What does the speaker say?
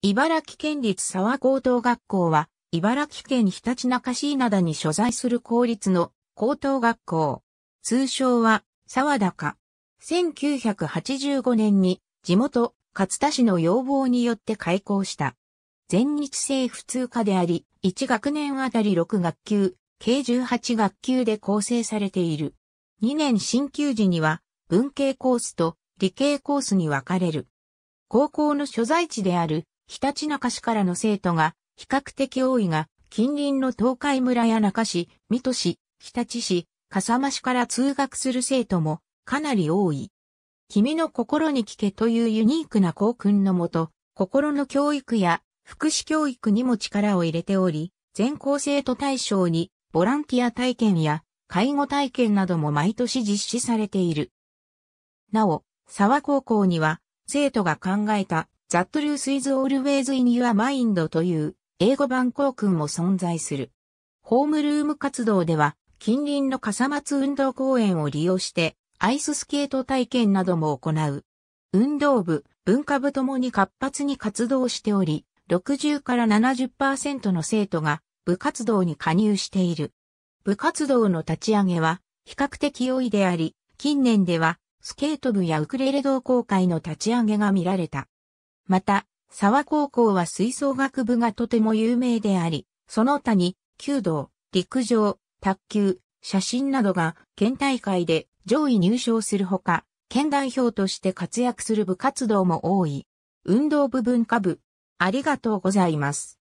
茨城県立沢高等学校は、茨城県ひたちなか市稲田に所在する公立の高等学校。通称は、沢高。1985年に、地元、勝田市の要望によって開校した。全日制普通科であり、1学年あたり6学級、計18学級で構成されている。2年進級時には、文系コースと理系コースに分かれる。高校の所在地であるひたちなか市からの生徒が比較的多いが、近隣の東海村や中市、水戸市、日立市、笠間市から通学する生徒もかなり多い。君の心に聞けというユニークな校訓のもと、心の教育や福祉教育にも力を入れており、全校生徒対象にボランティア体験や介護体験なども毎年実施されている。なお、沢高校には生徒が考えたザットリュー・スイズ・オルウェイズインユアマインドという英語版校訓も存在する。ホームルーム活動では近隣の笠松運動公園を利用してアイススケート体験なども行う。運動部、文化部ともに活発に活動しており、60から70%の生徒が部活動に加入している。部活動の立ち上げは比較的良いであり、近年ではスケート部やウクレレ同好会の立ち上げが見られた。また、沢高校は吹奏楽部がとても有名であり、その他に、弓道、陸上、卓球、写真などが県大会で上位入賞するほか、県代表として活躍する部活動も多い。運動部文化部、ありがとうございます。